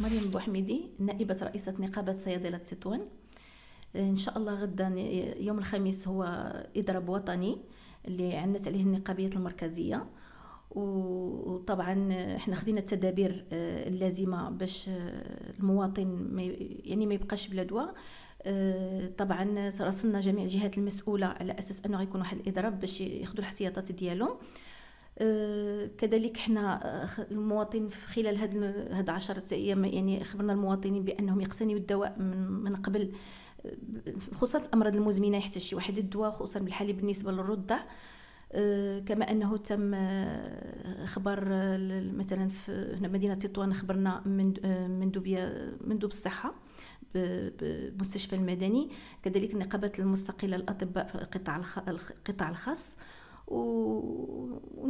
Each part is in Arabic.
مريم بوحميدي نائبة رئيسة نقابة صيادلة تطوان إن شاء الله غدا يوم الخميس هو إضراب وطني اللي عنت عليه النقابية المركزية وطبعا احنا خدينا التدابير آه، اللازمة باش آه، المواطن يعني ما يبقاش بلا دواء آه، طبعا راسلنا جميع الجهات المسؤولة على أساس أنه غيكون واحد الإضراب باش ياخدوا الاحتياطات ديالهم آه، كذلك حنا آه، المواطن خلال هاد هاد 10 ايام يعني خبرنا المواطنين بانهم يقتنيوا الدواء من, من قبل آه، خصوصا الامراض المزمنه يحتاج شي واحد الدواء خصوصا بالحالي بالنسبه للرضع كما انه تم اخبار مثلا في هنا مدينه تطوان خبرنا من مندوبيه مندوب الصحه بمستشفى المدني كذلك النقابات المستقله للاطباء في القطاع القطاع الخاص و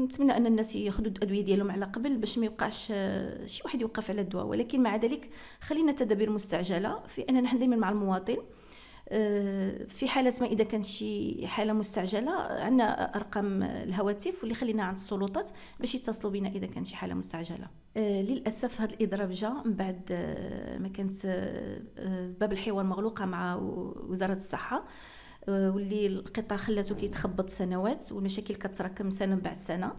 نتمنى ان الناس ياخذوا الادويه ديالهم على قبل باش ما يوقعش آه، شي واحد يوقف على الدواء ولكن مع ذلك خلينا تدابير مستعجله في اننا دائما مع المواطن آه، في حالة ما إذا كان شي حالة مستعجلة عندنا أرقام الهواتف واللي خلينا عند السلطات باش يتصلوا بنا إذا كان شي حالة مستعجلة آه، للأسف هذا الإضراب جا من بعد ما كانت باب الحوار مغلوقة مع وزارة الصحة آه، واللي القطاع خلاته كيتخبط سنوات والمشاكل كتراكم سنه بعد سنه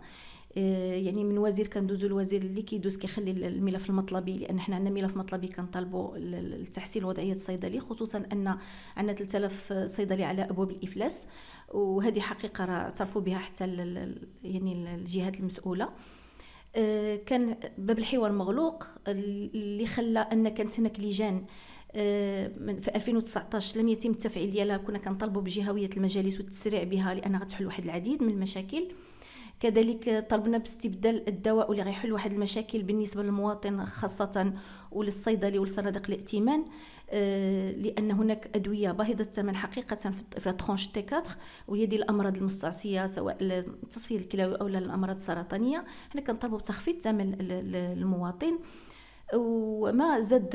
آه، يعني من وزير كندوزو لوزير اللي كيدوز كيخلي الملف المطلبي لان حنا عندنا ملف مطلبي كنطالبوا لتحسين وضعيه الصيدلي خصوصا ان عندنا 3000 صيدلي على ابواب الافلاس وهذه حقيقه راه اعترفوا بها حتى يعني الجهات المسؤوله آه، كان باب الحوار مغلوق اللي خلى ان كانت هناك لجان في 2019 لم يتم التفعيل ديالها كنا كنطالبوا بجهويه المجالس والتسريع بها لانها غتحل واحد العديد من المشاكل كذلك طلبنا باستبدال الدواء اللي غيحل واحد المشاكل بالنسبه للمواطن خاصه وللصيدلي ولصناديق الائتمان آه، لان هناك ادويه باهظه الثمن حقيقه في ترونش تي 4 وهي ديال الامراض المستعصيه سواء التصفيه الكلوي او الامراض السرطانيه حنا كنطالبوا بتخفيض ثمن المواطن وما زاد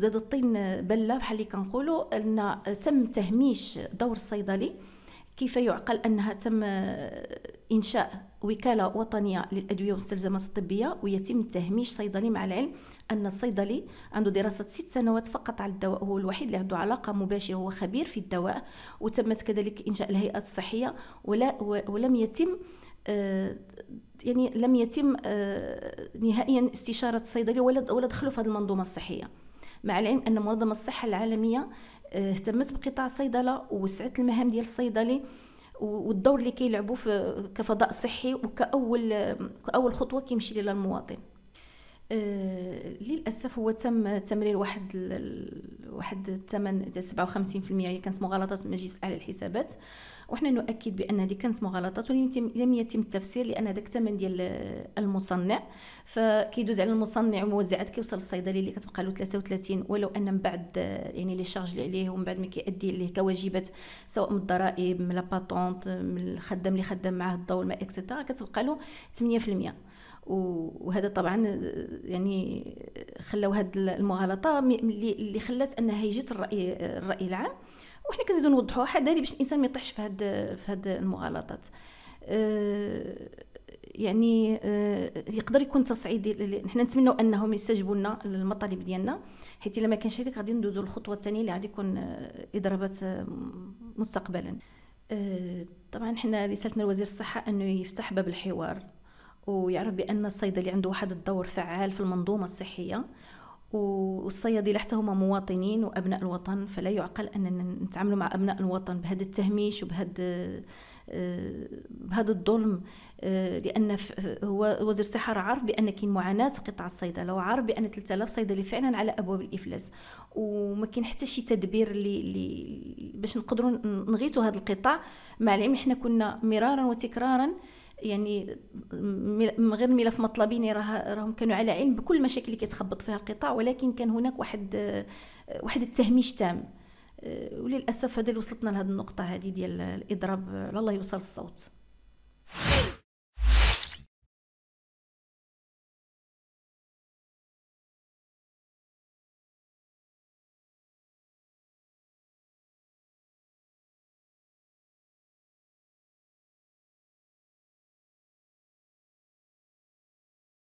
زاد الطين بله بحال اللي كنقولوا ان تم تهميش دور الصيدلي كيف يعقل انها تم انشاء وكاله وطنيه للادويه والمستلزمات الطبيه ويتم تهميش صيدلي مع العلم ان الصيدلي عنده دراسه ست سنوات فقط على الدواء هو الوحيد اللي عنده علاقه مباشره هو خبير في الدواء وتمت كذلك انشاء الهيئات الصحيه ولا ولم يتم آه، يعني لم يتم آه، نهائيا استشاره الصيدلي ولا ولا دخلوا في هذه المنظومه الصحيه مع العلم ان منظمه الصحه العالميه آه، اهتمت بقطاع الصيدله ووسعت المهام ديال الصيدلي والدور اللي كيلعبوا كفضاء صحي وكاول كاول خطوه كيمشي للمواطن المواطن آه، للاسف هو تم تمرير واحد واحد الثمن 57% هي كانت مغالطات مجلس اعلى الحسابات وحنا نؤكد بان هذه كانت مغالطات ولم يتم التفسير لان هذاك الثمن ديال المصنع فكيدوز على المصنع وموزعات كيوصل للصيدلي اللي كتبقى له 33 ولو ان من بعد يعني لي شارج اللي عليه ومن بعد ما كيأدي ليه كواجبات سواء من الضرائب من لاباتونت من الخدام اللي خدام معاه الضوء الماء اكسيتيرا كتبقى له 8% وهذا طبعا يعني خلاو هاد المغالطه اللي خلات انها يجت الراي الراي العام وحنا كنزيدو نوضحوها داري باش الانسان ما يطيحش في هاد في هاد المغالطات أه، يعني أه، يقدر يكون تصعيد حنا نتمنوا انهم يستجبوا لنا للمطالب ديالنا حيت الا ما كانش هذيك غادي ندوزو للخطوه الثانيه اللي غادي يكون أه، اضرابات مستقبلا طبعا حنا رسالتنا لوزير الصحه انه يفتح باب الحوار ويعرف بأن الصيدلي عنده واحد الدور فعال في المنظومة الصحية والصيادلة حتى هما مواطنين وأبناء الوطن فلا يعقل أننا نتعاملوا مع أبناء الوطن بهذا التهميش وبهذا آه، بهذا الظلم آه، لان هو وزير الصحه راه عارف بان كاين معاناه في قطاع الصيدله وعارف بان 3000 صيدلي فعلا على ابواب الافلاس وما كاين حتى شي تدبير اللي باش نقدروا نغيتوا هذا القطاع مع العلم حنا كنا مرارا وتكرارا يعني من غير ملف مطلبيني راه راهم كانوا على علم بكل المشاكل اللي كيتخبط فيها القطاع ولكن كان هناك واحد واحد التهميش تام أه، وللاسف هذا اللي وصلتنا لهذه النقطه هذه ديال الاضراب على الله يوصل الصوت